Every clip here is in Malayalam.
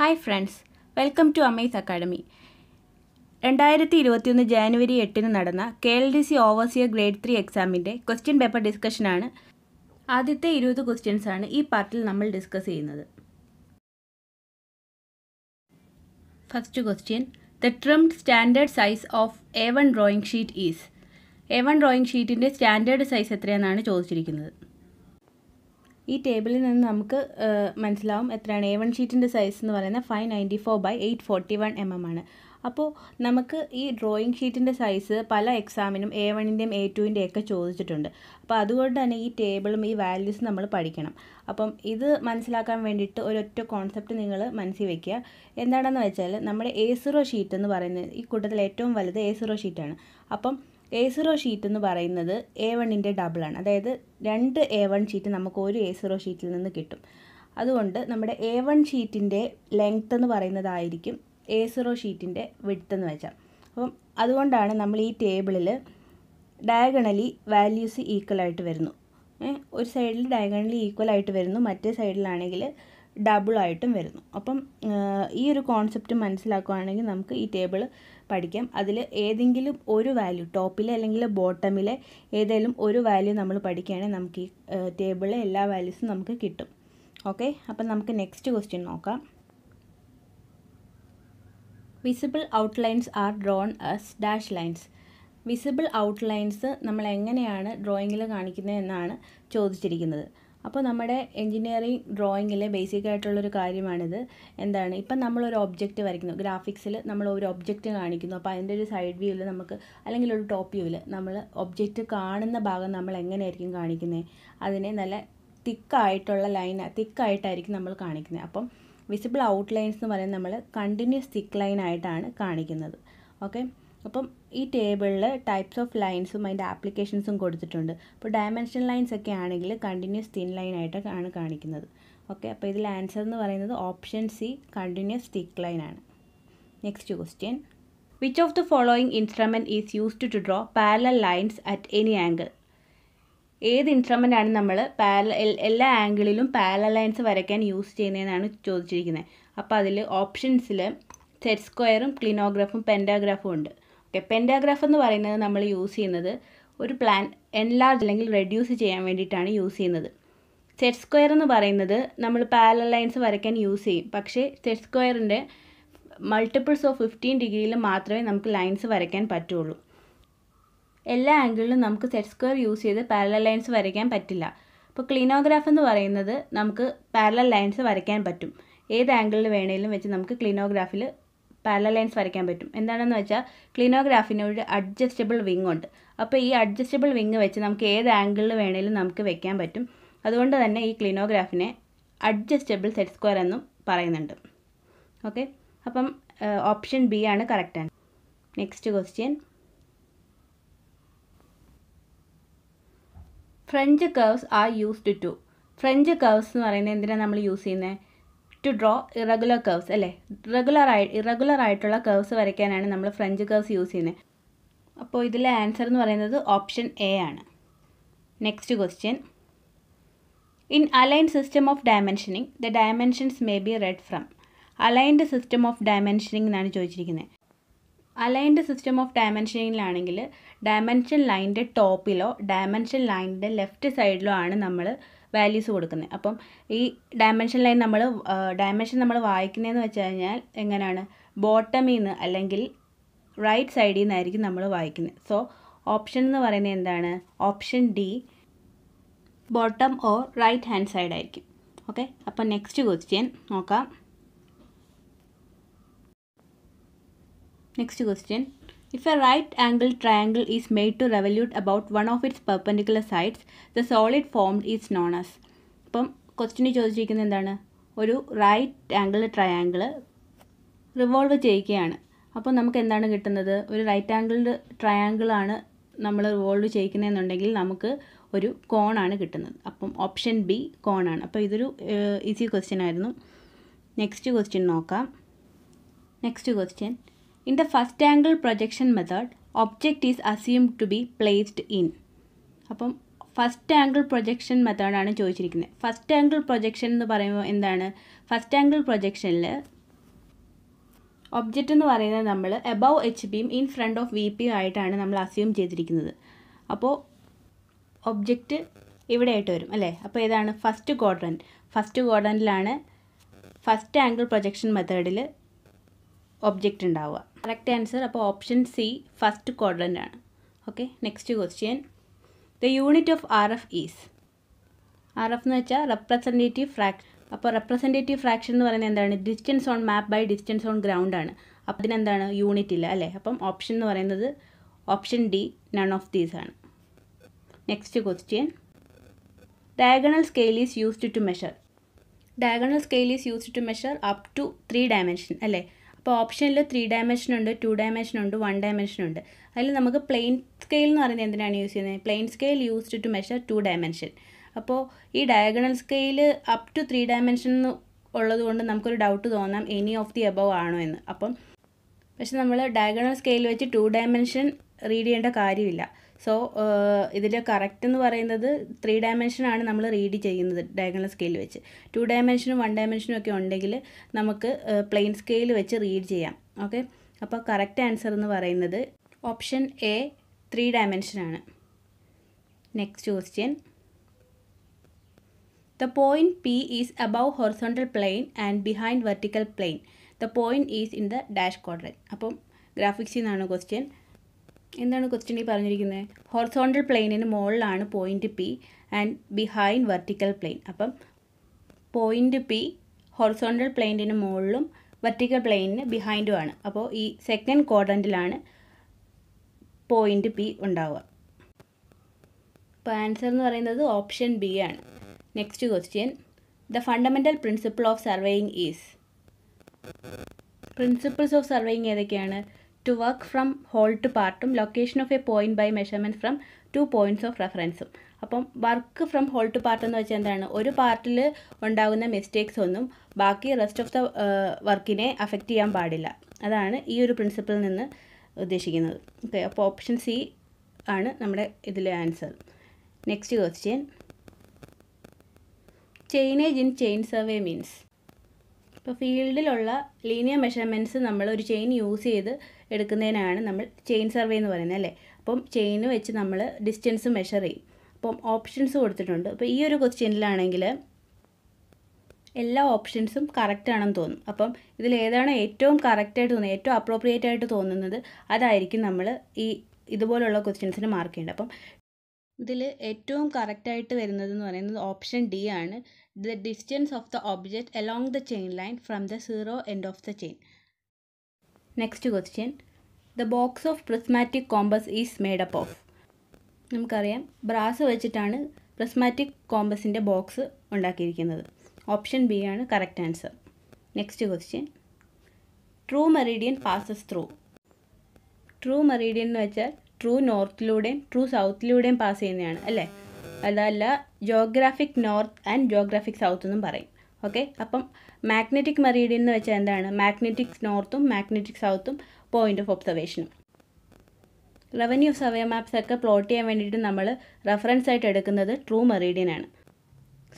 Hi friends welcome to amaze academy രണ്ടായിരത്തി ഇരുപത്തിയൊന്ന് ജാനുവരി എട്ടിന് നടന്ന K L D C overseer grade three എക്സാമിൻ്റെ ക്വസ്റ്റ്യൻ പേപ്പർ ഡിസ്കഷനാണ് ആദ്യത്തെ ഇരുപത് ആണ് ഈ പാർട്ടിൽ നമ്മൾ ഡിസ്കസ് ചെയ്യുന്നത് first question the trimmed standard size of A one drawing sheet is A one drawing ഷീറ്റിൻ്റെ സ്റ്റാൻഡേർഡ് സൈസ് എത്രയാണെന്നാണ് ചോദിച്ചിരിക്കുന്നത് ഈ ടേബിളിൽ നിന്ന് നമുക്ക് മനസ്സിലാവും എത്രയാണ് എ വൺ ഷീറ്റിൻ്റെ സൈസ് എന്ന് പറയുന്നത് five ninety four by eight forty one M M ആണ് അപ്പോൾ നമുക്ക് ഈ ഡ്രോയിങ് ഷീറ്റിൻ്റെ സൈസ് പല എക്സാമിനും എ വണ്ണിൻ്റെയും എ ടുവിൻ്റെയും ഒക്കെ ചോദിച്ചിട്ടുണ്ട് അപ്പോൾ അതുകൊണ്ട് തന്നെ ഈ ടേബിളും ഈ വാല്യൂസ് നമ്മൾ പഠിക്കണം അപ്പം ഇത് മനസ്സിലാക്കാൻ വേണ്ടിയിട്ട് ഒരൊറ്റ കോൺസെപ്റ്റ് നിങ്ങൾ മനസ്സിൽ വെക്കുക എന്താണെന്ന് വെച്ചാൽ നമ്മുടെ എ സീറോ ഷീറ്റ് എന്ന് പറയുന്നത് ഈ കൂട്ടത്തിൽ ഏറ്റവും വലുത് എ സീറോ ഷീറ്റാണ് അപ്പം എ സീറോ ഷീറ്റ് എന്ന് പറയുന്നത് എ വണ്ണിൻ്റെ ഡബിളാണ് അതായത് രണ്ട് എ വൺ ഷീറ്റ് നമുക്ക് ഒരു എ സീറോ ഷീറ്റിൽ നിന്ന് കിട്ടും അതുകൊണ്ട് നമ്മുടെ എ വൺ ഷീറ്റിൻ്റെ ലെങ്ത്ത് എന്ന് പറയുന്നതായിരിക്കും എ സീറോ ഷീറ്റിൻ്റെ വിഡ്ത്ത് എന്ന് വെച്ചാൽ അപ്പം അതുകൊണ്ടാണ് നമ്മൾ ഈ ടേബിളിൽ ഡയഗണലി വാല്യൂസ് ഈക്വൽ ആയിട്ട് വരുന്നു ഒരു സൈഡിൽ ഡയഗണലി ഈക്വൽ ആയിട്ട് വരുന്നു മറ്റേ സൈഡിലാണെങ്കിൽ ഡബിളായിട്ടും വരുന്നു അപ്പം ഈ ഒരു കോൺസെപ്റ്റ് മനസ്സിലാക്കുകയാണെങ്കിൽ നമുക്ക് ഈ ടേബിൾ പഠിക്കാം അതിൽ ഏതെങ്കിലും ഒരു വാല്യൂ ടോപ്പിലെ അല്ലെങ്കിൽ ബോട്ടമിലെ ഏതെങ്കിലും ഒരു വാല്യൂ നമ്മൾ പഠിക്കുകയാണെങ്കിൽ നമുക്ക് ഈ ടേബിളിലെ എല്ലാ വാല്യൂസും നമുക്ക് കിട്ടും ഓക്കെ അപ്പം നമുക്ക് നെക്സ്റ്റ് ക്വസ്റ്റ്യൻ നോക്കാം visible outlines are drawn as dash lines visible outlines നമ്മൾ എങ്ങനെയാണ് ഡ്രോയിങ്ങിൽ കാണിക്കുന്നത് എന്നാണ് ചോദിച്ചിരിക്കുന്നത് അപ്പോൾ നമ്മുടെ എൻജിനീയറിങ് ഡ്രോയിങ്ങിലെ ബേസിക് ആയിട്ടുള്ളൊരു കാര്യമാണിത് എന്താണ് ഇപ്പം നമ്മളൊരു ഒബ്ജക്റ്റ് വരയ്ക്കുന്നു ഗ്രാഫിക്സിൽ നമ്മൾ ഒരു ഒബ്ജക്റ്റ് കാണിക്കുന്നു അപ്പോൾ അതിൻ്റെ ഒരു സൈഡ് വ്യൂവിൽ നമുക്ക് അല്ലെങ്കിൽ ഒരു ടോപ്പ് വ്യൂവിൽ നമ്മൾ ഒബ്ജക്റ്റ് കാണുന്ന ഭാഗം നമ്മൾ എങ്ങനെയായിരിക്കും കാണിക്കുന്നത് അതിനെ നല്ല തിക്കായിട്ടുള്ള ലൈൻ തിക്കായിട്ടായിരിക്കും നമ്മൾ കാണിക്കുന്നത് അപ്പം വിസിബിൾ ഔട്ട്ലൈൻസ് എന്ന് പറയുന്നത് നമ്മൾ കണ്ടിന്യൂസ് തിക്ക് ലൈനായിട്ടാണ് കാണിക്കുന്നത് ഓക്കെ അപ്പം ഈ ടേബിളിൽ ടൈപ്സ് ഓഫ് ലൈൻസും അതിൻ്റെ ആപ്ലിക്കേഷൻസും കൊടുത്തിട്ടുണ്ട് അപ്പോൾ ഡയമെൻഷൻ ലൈൻസ് ഒക്കെ ആണെങ്കിൽ കണ്ടിന്യൂസ് തിൻ ലൈൻ ആയിട്ട് ആണ് കാണിക്കുന്നത് ഓക്കെ അപ്പോൾ ഇതിൽ ആൻസർ എന്ന് പറയുന്നത് option C continuous thick line ആണ് next question which of the following instrument is used to draw parallel lines at any angle ഏത് ഇൻസ്ട്രുമെൻ്റ് ആണ് നമ്മൾ പാരല എല്ലാ ആംഗിളിലും പാരലൽ ലൈൻസ് വരയ്ക്കാൻ യൂസ് ചെയ്യുന്നതെന്നാണ് ചോദിച്ചിരിക്കുന്നത് അപ്പോൾ അതിൽ ഓപ്ഷൻസിൽ സെറ്റ് സ്ക്വയറും ക്ലിനോഗ്രാഫും പെൻഡാഗ്രാഫും ഉണ്ട് ഓക്കെ പെൻഡാഗ്രാഫ് എന്ന് പറയുന്നത് നമ്മൾ യൂസ് ചെയ്യുന്നത് ഒരു പ്ലാൻ എൻലാർജ് അല്ലെങ്കിൽ റെഡ്യൂസ് ചെയ്യാൻ വേണ്ടിയിട്ടാണ് യൂസ് ചെയ്യുന്നത് സെറ്റ് സ്ക്വയർ എന്ന് പറയുന്നത് നമ്മൾ പാരൽ ലൈൻസ് വരയ്ക്കാൻ യൂസ് ചെയ്യും പക്ഷേ സെറ്റ് സ്ക്വയറിൻ്റെ മൾട്ടിപ്പിൾസ് ഓഫ് ഫിഫ്റ്റീൻ ഡിഗ്രിയിൽ മാത്രമേ നമുക്ക് ലൈൻസ് വരയ്ക്കാൻ പറ്റുള്ളൂ എല്ലാ ആംഗിളിലും നമുക്ക് സെറ്റ് സ്ക്വയർ യൂസ് ചെയ്ത് പാരലൽ ലൈൻസ് വരയ്ക്കാൻ പറ്റില്ല അപ്പോൾ ക്ലിനോഗ്രാഫ് എന്ന് പറയുന്നത് നമുക്ക് പാരലൽ ലൈൻസ് വരയ്ക്കാൻ പറ്റും ഏത് ആംഗിളിൽ വേണേലും വെച്ച് നമുക്ക് ക്ലിനോഗ്രാഫിൽ പാരല ലൈൻസ് വരയ്ക്കാൻ പറ്റും എന്താണെന്ന് വെച്ചാൽ ക്ലിനോഗ്രാഫിന് ഒരു അഡ്ജസ്റ്റബിൾ വിങ് ഉണ്ട് അപ്പോൾ ഈ അഡ്ജസ്റ്റബിൾ വിങ് വെച്ച് നമുക്ക് ഏത് ആംഗിളിൽ വേണേലും നമുക്ക് വെക്കാൻ പറ്റും അതുകൊണ്ട് തന്നെ ഈ ക്ലിനോഗ്രാഫിനെ അഡ്ജസ്റ്റബിൾ സെറ്റ് സ്ക്വയർ എന്നും പറയുന്നുണ്ട് ഓക്കെ അപ്പം ഓപ്ഷൻ ബി ആണ് correct answer next question French curves are used to French curves എന്ന് പറയുന്നത് എന്തിനാണ് നമ്മൾ യൂസ് ചെയ്യുന്നത് ടു ഡ്രോ ഇറഗുലർ കർവ്സ് അല്ലേ റെഗുലർ ആയി ഇറഗുലർ ആയിട്ടുള്ള കർവ്സ് വരയ്ക്കാനാണ് നമ്മൾ ഫ്രഞ്ച് കർവ്സ് യൂസ് ചെയ്യുന്നത് അപ്പോൾ ഇതിലെ ആൻസർ എന്ന് പറയുന്നത് ഓപ്ഷൻ എ ആണ് next question in aligned system of dimensioning the dimensions may be read from aligned system of dimensioning എന്നാണ് ചോദിച്ചിരിക്കുന്നത് അലൈൻഡ് സിസ്റ്റം ഓഫ് ഡയമെൻഷനിങ്ങിലാണെങ്കിൽ ഡയമെൻഷൻ ലൈനിൻ്റെ ടോപ്പിലോ ഡയമെൻഷൻ ലൈനിൻ്റെ ലെഫ്റ്റ് സൈഡിലോ ആണ് നമ്മൾ വാല്യൂസ് കൊടുക്കുന്നത് അപ്പം ഈ ഡയമെൻഷൻ ലൈൻ നമ്മൾ ഡയമെൻഷൻ നമ്മൾ വായിക്കുന്നതെന്ന് വെച്ച് കഴിഞ്ഞാൽ എങ്ങനെയാണ് ബോട്ടമിൽ നിന്ന് അല്ലെങ്കിൽ റൈറ്റ് സൈഡിൽ നിന്നായിരിക്കും നമ്മൾ വായിക്കുന്നത് സോ ഓപ്ഷൻ എന്ന് പറയുന്നത് എന്താണ് option D bottom or right hand side ആയിരിക്കും ഓക്കെ അപ്പോൾ നെക്സ്റ്റ് ക്വസ്റ്റ്യൻ നോക്കാം next question If a right angle triangle is made to revolute about one of its perpendicular sides, the solid formed is known as. അപ്പം ക്വസ്റ്റിന് ചോദിച്ചിരിക്കുന്നത് എന്താണ് ഒരു റൈറ്റ് ആംഗിൾ ട്രയാങ്കിൾ റിവോൾവ് ചെയ്യിക്കുകയാണ് അപ്പോൾ നമുക്ക് എന്താണ് കിട്ടുന്നത് ഒരു റൈറ്റ് ആംഗിൾഡ് ട്രയാങ്കിളാണ് നമ്മൾ റിവോൾവ് ചെയ്യിക്കുന്നതെന്നുണ്ടെങ്കിൽ നമുക്ക് ഒരു കോണാണ് കിട്ടുന്നത് അപ്പം ഓപ്ഷൻ ബി കോണാണ് അപ്പോൾ ഇതൊരു ഈസി ക്വസ്റ്റ്യൻ ആയിരുന്നു നെക്സ്റ്റ് ക്വസ്റ്റ്യൻ നോക്കാം next question In the first angle projection method, object is assumed to be placed in. അപ്പം ഫസ്റ്റ് ആംഗിൾ പ്രൊജക്ഷൻ മെത്തേഡാണ് ചോദിച്ചിരിക്കുന്നത് ഫസ്റ്റ് ആംഗിൾ പ്രൊജക്ഷൻ എന്ന് പറയുമ്പോൾ എന്താണ് ഫസ്റ്റ് ആംഗിൾ പ്രൊജക്ഷനിൽ ഒബ്ജക്റ്റ് എന്ന് പറയുന്നത് നമ്മൾ എബവ് എച്ച് ബിയും ഇൻ ഫ്രണ്ട് ഓഫ് വി പിയും ആയിട്ടാണ് നമ്മൾ അസ്യൂം ചെയ്തിരിക്കുന്നത് അപ്പോൾ ഒബ്ജക്റ്റ് ഇവിടെ ആയിട്ട് വരും അല്ലേ അപ്പോൾ ഏതാണ് ഫസ്റ്റ് ക്വാഡ്രൻറ്റ് ഫസ്റ്റ് ക്വാഡ്രൻറ്റിലാണ് ഫസ്റ്റ് ആംഗിൾ പ്രൊജക്ഷൻ മെത്തേഡിൽ ഒബ്ജക്റ്റ് ഉണ്ടാവുക കറക്റ്റ് ആൻസർ അപ്പോൾ ഓപ്ഷൻ സി ഫസ്റ്റ് ക്വാഡ്രൻ്റ് ആണ് okay next question the unit of R F is R F എന്ന് വെച്ചാൽ റെപ്രസെൻറ്റേറ്റീവ് ഫ്രാക്ഷൻ അപ്പോൾ റെപ്രസെൻറ്റേറ്റീവ് ഫ്രാക്ഷൻ എന്ന് പറയുന്നത് എന്താണ് distance on map by distance on ground ആണ് അപ്പോൾ അതിനെന്താണ് യൂണിറ്റ് ഇല്ല അല്ലേ അപ്പം ഓപ്ഷൻ എന്ന് പറയുന്നത് option D none of these ആണ് next question diagonal scale is used to measure diagonal scale is used to measure up to three dimension അല്ലേ അപ്പോൾ ഓപ്ഷനിൽ ത്രീ ഡയമെൻഷൻ ഉണ്ട് ടു ഡയമെൻഷൻ ഉണ്ട് വൺ ഡയമെൻഷൻ ഉണ്ട് അതിൽ നമുക്ക് പ്ലെയിൻ സ്കെയിൽ എന്ന് പറയുന്നത് എന്തിനാണ് യൂസ് ചെയ്യുന്നത് plain scale used to measure two dimension അപ്പോൾ ഈ diagonal scale up to three dimension ഉള്ളതുകൊണ്ട് നമുക്കൊരു ഡൗട്ട് തോന്നാം എനി ഓഫ് ദി അബവ് ആണോ എന്ന് അപ്പം പക്ഷെ നമ്മൾ ഡയഗണൽ സ്കെയിൽ വെച്ച് ടു ഡയമെൻഷൻ റീഡ് ചെയ്യേണ്ട കാര്യമില്ല സോ ഇതിൽ കറക്റ്റ് എന്ന് പറയുന്നത് ത്രീ ഡയമെൻഷനാണ് നമ്മൾ റീഡ് ചെയ്യുന്നത് ഡയഗണൽ സ്കെയിൽ വെച്ച് ടു ഡയമെൻഷനും വൺ ഡയമെൻഷനും ഒക്കെ ഉണ്ടെങ്കിൽ നമുക്ക് പ്ലെയിൻ uh, സ്കെയിൽ വെച്ച് റീഡ് ചെയ്യാം ഓക്കെ അപ്പോൾ കറക്റ്റ് ആൻസർ എന്ന് പറയുന്നത് ഓപ്ഷൻ എ ത്രീ ഡയമെൻഷനാണ് next question the point P is above horizontal plane and behind vertical plane the point is in the dash quadrant അപ്പം ഗ്രാഫിക്സിൽ നിന്നാണ് ക്വസ്റ്റ്യൻ എന്താണ് ഈ പറഞ്ഞിരിക്കുന്നത് ഹോർസോണ്ടൽ പ്ലെയിനിന് മുകളിലാണ് point P and behind vertical plane അപ്പം പോയിൻ്റ് പി ഹോർസോണ്ടൽ പ്ലെയിനിന് മുകളിലും വെർട്ടിക്കൽ പ്ലെയിനിന് ബിഹൈൻഡുമാണ് അപ്പോൾ ഈ സെക്കൻഡ് കോഡൻറ്റിലാണ് പോയിൻ്റ് പി ഉണ്ടാവുക അപ്പോൾ ആൻസർ എന്ന് പറയുന്നത് ഓപ്ഷൻ ബി ആണ് next question the fundamental principle of surveying is principles of surveying ഏതൊക്കെയാണ് to work from whole to പാർട്ടും location of a point by measurement from two points of റെഫറൻസും അപ്പം work from whole to part എന്ന് വെച്ചാൽ എന്താണ് ഒരു പാർട്ടിൽ ഉണ്ടാകുന്ന മിസ്റ്റേക്സ് ഒന്നും ബാക്കി റെസ്റ്റ് ഓഫ് ദ വർക്കിനെ അഫക്റ്റ് ചെയ്യാൻ പാടില്ല അതാണ് ഈ ഒരു പ്രിൻസിപ്പിളിൽ നിന്ന് ഉദ്ദേശിക്കുന്നത് ഓക്കെ അപ്പോൾ ഓപ്ഷൻ സി ആണ് നമ്മുടെ ഇതിലെ answer next question chainage in chain survey means ഇപ്പോൾ ഫീൽഡിലുള്ള ലീനിയർ മെഷർമെൻറ്റ്സ് നമ്മൾ ഒരു ചെയിൻ യൂസ് ചെയ്ത് എടുക്കുന്നതിനാണ് നമ്മൾ ചെയിൻ സർവേ എന്ന് പറയുന്നത് അല്ലേ അപ്പം ചെയിൻ വെച്ച് നമ്മൾ ഡിസ്റ്റൻസ് മെഷർ ചെയ്യും അപ്പം ഓപ്ഷൻസ് കൊടുത്തിട്ടുണ്ട് അപ്പോൾ ഈ ഒരു ക്വസ്റ്റ്യനിലാണെങ്കിൽ എല്ലാ ഓപ്ഷൻസും കറക്റ്റ് ആണെന്ന് തോന്നും അപ്പം ഇതിൽ ഏതാണ് ഏറ്റവും കറക്റ്റായിട്ട് തോന്നുന്നത് ഏറ്റവും അപ്രോപ്രിയേറ്റ് ആയിട്ട് തോന്നുന്നത് അതായിരിക്കും നമ്മൾ ഈ ഇതുപോലുള്ള ക്വസ്റ്റ്യൻസിന് മാർക്ക് ചെയ്യേണ്ടത് അപ്പം ഇതിൽ ഏറ്റവും കറക്റ്റായിട്ട് വരുന്നത് എന്ന് പറയുന്നത് ഓപ്ഷൻ ഡി ആണ് the distance of the object along the chain line from the zero end of the chain. Next question. The box of prismatic compass is made up of. നമുക്കറിയാം ബ്രാസ് വെച്ചിട്ടാണ് പ്രിസ്മാറ്റിക് കോമ്പസിൻ്റെ ബോക്സ് ഉണ്ടാക്കിയിരിക്കുന്നത് ഓപ്ഷൻ ബി ആണ് correct answer next question true meridian passes through true meridian എന്ന് വെച്ചാൽ ട്രൂ നോർത്തിലൂടെയും ട്രൂ സൗത്തിലൂടെയും പാസ് ചെയ്യുന്നതാണ് അല്ലേ അതല്ല geographic north and geographic south എന്നും പറയും ഓക്കെ അപ്പം മാഗ്നറ്റിക് മെറീഡിയൻ എന്ന് വെച്ചാൽ എന്താണ് മാഗ്നറ്റിക് നോർത്തും മാഗ്നറ്റിക് സൗത്തും പോയിൻ്റ് ഓഫ് ഒബ്സർവേഷനും റവന്യൂ സർവേ മാപ്സ് ഒക്കെ പ്ലോട്ട് ചെയ്യാൻ വേണ്ടിയിട്ട് നമ്മൾ റെഫറൻസ് ആയിട്ട് എടുക്കുന്നത് ട്രൂ മെറീഡിയൻ ആണ്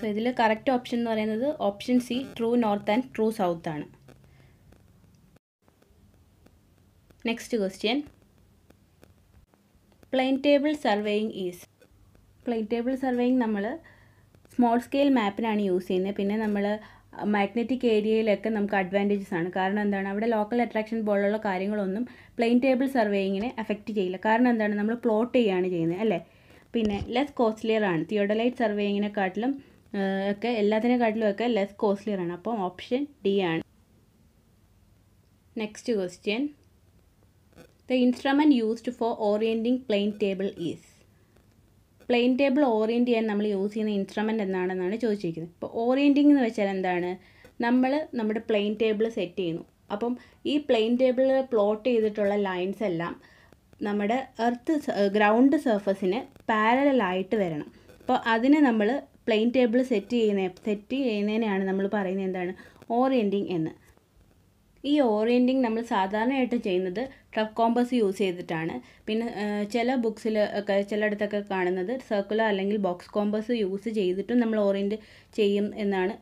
സോ ഇതിൽ കറക്റ്റ് ഓപ്ഷൻ എന്ന് പറയുന്നത് option C true north and true south ആണ് next question plane table surveying is plate table surveying നമ്മൾ സ്മോൾ സ്കെയിൽ മാപ്പിനാണ് യൂസ് ചെയ്യുന്നത് പിന്നെ നമ്മൾ മാഗ്നറ്റിക് ഏരിയയിലൊക്കെ നമുക്ക് അഡ്വാൻറ്റേജസ് ആണ് കാരണം എന്താണ് അവിടെ ലോക്കൽ അട്രാക്ഷൻ പോലുള്ള കാര്യങ്ങളൊന്നും പ്ലെയിൻ ടേബിൾ സർവേയിങ്ങിനെ എഫക്റ്റ് ചെയ്യില്ല കാരണം എന്താണ് നമ്മൾ പ്ലോട്ട് ചെയ്യുകയാണ് ചെയ്യുന്നത് അല്ലേ പിന്നെ ലെസ് കോസ്റ്റ്ലിയർ ആണ് തിയോഡലൈറ്റ് സർവേയിങ്ങിനെക്കാട്ടിലും ഒക്കെ എല്ലാത്തിനെക്കാട്ടിലും ഒക്കെ ലെസ് കോസ്റ്റ്ലിയർ ആണ് അപ്പോൾ ഓപ്ഷൻ ഡി ആണ് next question the instrument used for orienting plane table is plane table orient ചെയ്യാൻ നമ്മൾ യൂസ് ചെയ്യുന്ന ഇൻസ്ട്രുമെൻ്റ് എന്താണെന്നാണ് ചോദിച്ചിരിക്കുന്നത് ഇപ്പോൾ ഓറിയൻറ്റിംഗ് എന്ന് വെച്ചാൽ എന്താണ് നമ്മൾ നമ്മുടെ പ്ലെയിൻ ടേബിൾ സെറ്റ് ചെയ്യുന്നു അപ്പം ഈ പ്ലെയിൻ ടേബിൾ പ്ലോട്ട് ചെയ്തിട്ടുള്ള ലൈൻസ് എല്ലാം നമ്മുടെ എർത്ത് ഗ്രൗണ്ട് സർഫസിന് പാരലായിട്ട് വരണം അപ്പോൾ അതിന് നമ്മൾ പ്ലെയിൻ ടേബിൾ സെറ്റ് ചെയ്യുന്ന സെറ്റ് ചെയ്യുന്നതിനെയാണ് നമ്മൾ പറയുന്നത് എന്താണ് ഓറിയൻറ്റിങ് എന്ന് ഈ ഓറിയൻറ്റിങ് നമ്മൾ സാധാരണയായിട്ട് ചെയ്യുന്നത് ട്രഫ് കോമ്പസ് യൂസ് ചെയ്തിട്ടാണ് പിന്നെ ചില ബുക്സിൽ ഒക്കെ ചിലയിടത്തൊക്കെ കാണുന്നത് സർക്കുലർ അല്ലെങ്കിൽ ബോക്സ് കോമ്പസ് യൂസ് ചെയ്തിട്ടും നമ്മൾ ഓറിയൻറ്റ് ചെയ്യും എന്നാണ്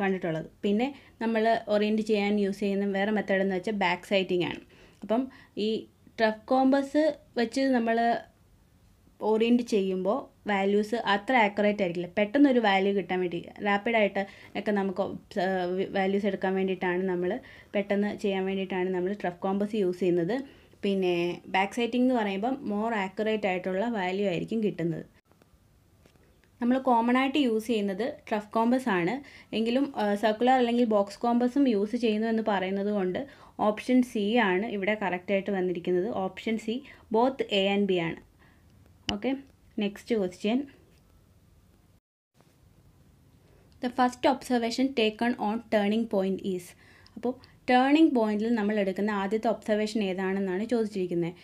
കണ്ടിട്ടുള്ളത് പിന്നെ നമ്മൾ ഓറിയൻറ്റ് ചെയ്യാൻ യൂസ് ചെയ്യുന്ന വേറെ മെത്തേഡ് എന്ന് വെച്ചാൽ ബാക്ക് സൈറ്റിംഗ് ആണ് അപ്പം ഈ ട്രഫ് കോമ്പസ് വെച്ച് നമ്മൾ ഓറിയൻറ്റ് ചെയ്യുമ്പോൾ വാല്യൂസ് അത്ര ആക്കുറേറ്റ് ആയിരിക്കില്ല പെട്ടെന്നൊരു വാല്യൂ കിട്ടാൻ വേണ്ടി റാപ്പിഡായിട്ട് ഒക്കെ നമുക്ക് വാല്യൂസ് എടുക്കാൻ വേണ്ടിയിട്ടാണ് നമ്മൾ പെട്ടെന്ന് ചെയ്യാൻ വേണ്ടിയിട്ടാണ് നമ്മൾ ട്രഫ് കോമ്പസ് യൂസ് ചെയ്യുന്നത് പിന്നെ ബാക്ക് സൈറ്റിംഗ് എന്ന് പറയുമ്പം മോർ ആക്കുറേറ്റ് ആയിട്ടുള്ള വാല്യൂ ആയിരിക്കും കിട്ടുന്നത് നമ്മൾ കോമൺ ആയിട്ട് യൂസ് ചെയ്യുന്നത് ട്രഫ് കോമ്പസ് ആണ് എങ്കിലും സർക്കുലർ അല്ലെങ്കിൽ ബോക്സ് കോമ്പസും യൂസ് ചെയ്യുന്നു എന്ന് പറയുന്നത് കൊണ്ട് ഓപ്ഷൻ സി ആണ് ഇവിടെ കറക്റ്റായിട്ട് വന്നിരിക്കുന്നത് option C both A and B ആണ് okay next question the first observation taken on turning point is അപ്പോൾ ടേണിംഗ് പോയിന്റിൽ നമ്മൾ എടുക്കുന്ന ആദ്യത്തെ ഒബ്സർവേഷൻ ഏതാണെന്നാണ് ചോദിച്ചിരിക്കുന്നത്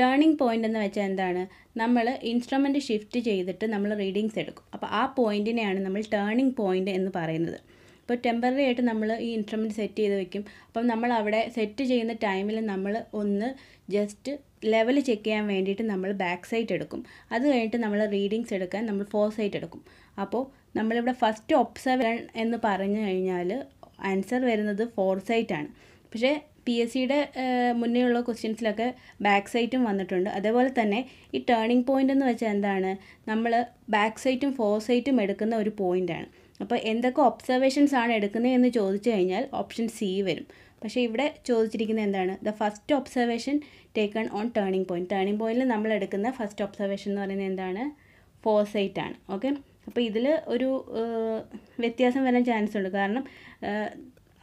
ടേണിംഗ് പോയിന്റ് എന്ന് വെച്ചാൽ എന്താണ് നമ്മൾ ഇൻസ്ട്രുമെൻറ്റ് ഷിഫ്റ്റ് ചെയ്തിട്ട് നമ്മൾ റീഡിങ്സ് എടുക്കും അപ്പോൾ ആ പോയിന്റിനെയാണ് നമ്മൾ ടേണിംഗ് പോയിന്റ് എന്ന് പറയുന്നത് ഇപ്പോൾ ടെമ്പററി ആയിട്ട് നമ്മൾ ഈ ഇൻസ്ട്രുമെൻറ്റ് സെറ്റ് ചെയ്ത് വെക്കും അപ്പം നമ്മൾ അവിടെ സെറ്റ് ചെയ്യുന്ന ടൈമിൽ നമ്മൾ ഒന്ന് ജസ്റ്റ് ലെവൽ ചെക്ക് ചെയ്യാൻ വേണ്ടിയിട്ട് നമ്മൾ ബാക്ക് സൈറ്റ് എടുക്കും അത് കഴിഞ്ഞിട്ട് നമ്മൾ റീഡിങ്സ് എടുക്കാൻ നമ്മൾ ഫോർ സൈറ്റ് എടുക്കും അപ്പോൾ നമ്മളിവിടെ ഫസ്റ്റ് ഒബ്സർവ് എന്ന് പറഞ്ഞു കഴിഞ്ഞാൽ ആൻസർ വരുന്നത് ഫോർ സൈറ്റ് ആണ് പക്ഷേ പി എസ് സിയുടെ മുന്നേയുള്ള ക്വസ്റ്റ്യൻസിലൊക്കെ ബാക്ക് സൈറ്റും വന്നിട്ടുണ്ട് അതേപോലെ തന്നെ ഈ ടേണിംഗ് പോയിൻ്റ് എന്ന് വെച്ചാൽ എന്താണ് നമ്മൾ ബാക്ക് സൈറ്റും ഫോർ സൈറ്റും എടുക്കുന്ന ഒരു പോയിൻ്റാണ് അപ്പോൾ എന്തൊക്കെ ഒബ്സർവേഷൻസ് ആണ് എടുക്കുന്നത് എന്ന് ചോദിച്ചു കഴിഞ്ഞാൽ ഓപ്ഷൻ സി വരും പക്ഷേ ഇവിടെ ചോദിച്ചിരിക്കുന്നത് എന്താണ് the first observation taken on turning point turning പോയിൻറ്റിൽ നമ്മൾ എടുക്കുന്ന ഫസ്റ്റ് ഒബ്സർവേഷൻ എന്ന് പറയുന്നത് എന്താണ് ഫോസൈറ്റ് ആണ് ഓക്കെ അപ്പോൾ ഇതിൽ ഒരു വ്യത്യാസം വരാൻ ചാൻസ് ഉണ്ട് കാരണം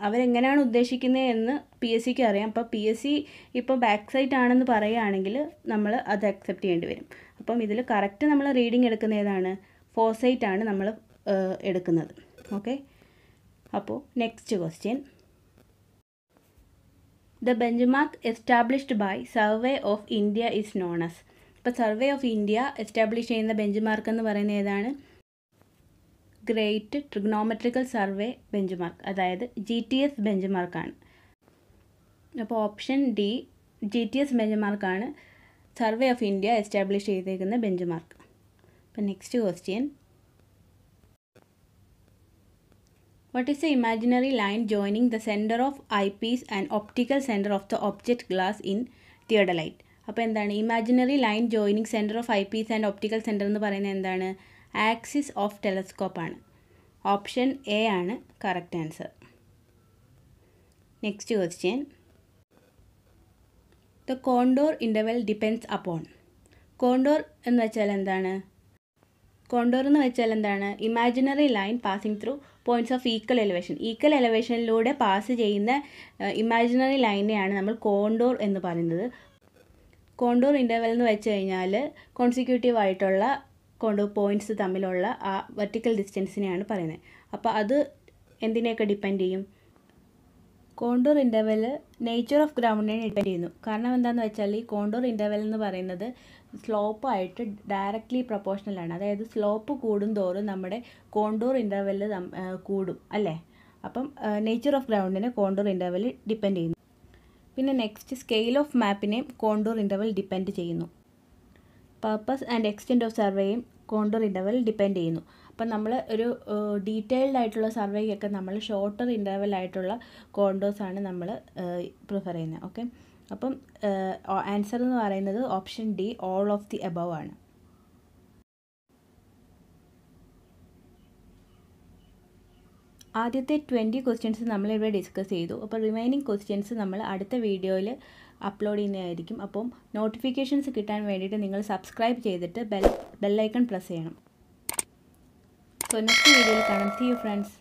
അവരെങ്ങനെയാണ് ഉദ്ദേശിക്കുന്നത് എന്ന് പി എസ് സിക്ക് അറിയാം അപ്പോൾ പി എസ് സി ഇപ്പോൾ ബാക്ക് സൈറ്റ് ആണെന്ന് പറയുകയാണെങ്കിൽ നമ്മൾ അത് അക്സെപ്റ്റ് ചെയ്യേണ്ടി വരും അപ്പം ഇതിൽ കറക്റ്റ് നമ്മൾ റീഡിംഗ് എടുക്കുന്ന ഏതാണ് ഫോസൈറ്റ് ആണ് നമ്മൾ എടുക്കുന്നത് ഓക്കെ അപ്പോൾ next question the bench mark established by survey of India is known as ഇപ്പോൾ സർവേ ഓഫ് ഇന്ത്യ എസ്റ്റാബ്ലിഷ് ചെയ്യുന്ന ബെഞ്ച് മാർക്ക് എന്ന് പറയുന്ന ഏതാണ് great trigonometrical survey bench mark അതായത് ജി ടി എസ് ബെഞ്ച് മാർക്കാണ് അപ്പോൾ option D G T S bench മാർക്കാണ് സർവേ ഓഫ് ഇന്ത്യ എസ്റ്റാബ്ലിഷ് ചെയ്തേക്കുന്ന ബെഞ്ച് മാർക്ക് അപ്പം next question What is the imaginary line joining the center of eyepiece and optical center of the object glass in theatre light? അപ്പോൾ എന്താണ് imaginary line joining centre of eyepiece and optical centre എന്ന് പറയുന്നത് എന്താണ് ആക്സിസ് ഓഫ് ടെലസ്കോപ്പ് ആണ് ഓപ്ഷൻ എ ആണ് correct answer next question the contour interval depends upon contour എന്ന് വെച്ചാൽ എന്താണ് കോണ്ടോർ എന്ന് വെച്ചാൽ എന്താണ് imaginary line passing through points of equal elevation equal എലവേഷനിലൂടെ പാസ് ചെയ്യുന്ന ഇമാജിനറി ലൈനെയാണ് നമ്മൾ കോണ്ടോർ എന്ന് പറയുന്നത് കോണ്ടോർ ഇൻ്റർവൽ എന്ന് വെച്ച് കഴിഞ്ഞാൽ കോൺസിക്യൂട്ടീവ് ആയിട്ടുള്ള കോണ്ടൂർ പോയിൻറ്റ്സ് തമ്മിലുള്ള ആ വെർട്ടിക്കൽ ഡിസ്റ്റൻസിനെയാണ് പറയുന്നത് അപ്പോൾ അത് എന്തിനെയൊക്കെ ഡിപ്പെൻഡ് ചെയ്യും കോണ്ടോർ ഇൻ്റർവെൽ നേച്ചർ ഓഫ് ഗ്രൗണ്ടിനെ ഡിപ്പെൻഡ് ചെയ്യുന്നു കാരണം എന്താണെന്ന് വെച്ചാൽ ഈ കോണ്ടോർ ഇൻ്റർവെൽ എന്ന് പറയുന്നത് സ്ലോപ്പായിട്ട് ഡയറക്റ്റ്ലി ആണ് അതായത് സ്ലോപ്പ് തോറും നമ്മുടെ കോണ്ടൂർ ഇൻ്റർവെല് കൂടും അല്ലേ അപ്പം നേച്ചർ ഓഫ് ഗ്രൗണ്ടിനെ കോണ്ടൂർ ഇൻ്റർവെല് ഡിപ്പെൻഡ് ചെയ്യുന്നു പിന്നെ നെക്സ്റ്റ് സ്കെയിൽ ഓഫ് മാപ്പിനെയും കോണ്ടൂർ ഇൻ്റർവെൽ ഡിപ്പെൻഡ് ചെയ്യുന്നു പർപ്പസ് ആൻഡ് എക്സ്റ്റെൻറ്റ് ഓഫ് സർവേയും കോണ്ടൂർ ഇൻ്റർവെൽ ഡിപ്പെൻഡ് ചെയ്യുന്നു അപ്പം നമ്മൾ ഒരു ഡീറ്റെയിൽഡ് ആയിട്ടുള്ള സർവേക്കൊക്കെ നമ്മൾ ഷോർട്ടർ ഇൻ്റർവെൽ ആയിട്ടുള്ള കോണ്ടോസാണ് നമ്മൾ പ്രിഫർ ചെയ്യുന്നത് ഓക്കെ അപ്പം ആൻസർ എന്ന് പറയുന്നത് option D all of the above ആണ് ആദ്യത്തെ ട്വൻറ്റി ക്വസ്റ്റ്യൻസ് നമ്മളിവിടെ ഡിസ്കസ് ചെയ്തു അപ്പോൾ റിമൈനിങ് ക്വസ്റ്റ്യൻസ് നമ്മൾ അടുത്ത വീഡിയോയിൽ അപ്ലോഡ് ചെയ്യുന്നതായിരിക്കും അപ്പം നോട്ടിഫിക്കേഷൻസ് കിട്ടാൻ വേണ്ടിയിട്ട് നിങ്ങൾ സബ്സ്ക്രൈബ് ചെയ്തിട്ട് ബെൽ ബെല്ലൈക്കൺ പ്രസ് ചെയ്യണം സോ നെക്സ്റ്റ് വീഡിയോയിൽ കാണാം സി യു ഫ്രണ്ട്സ്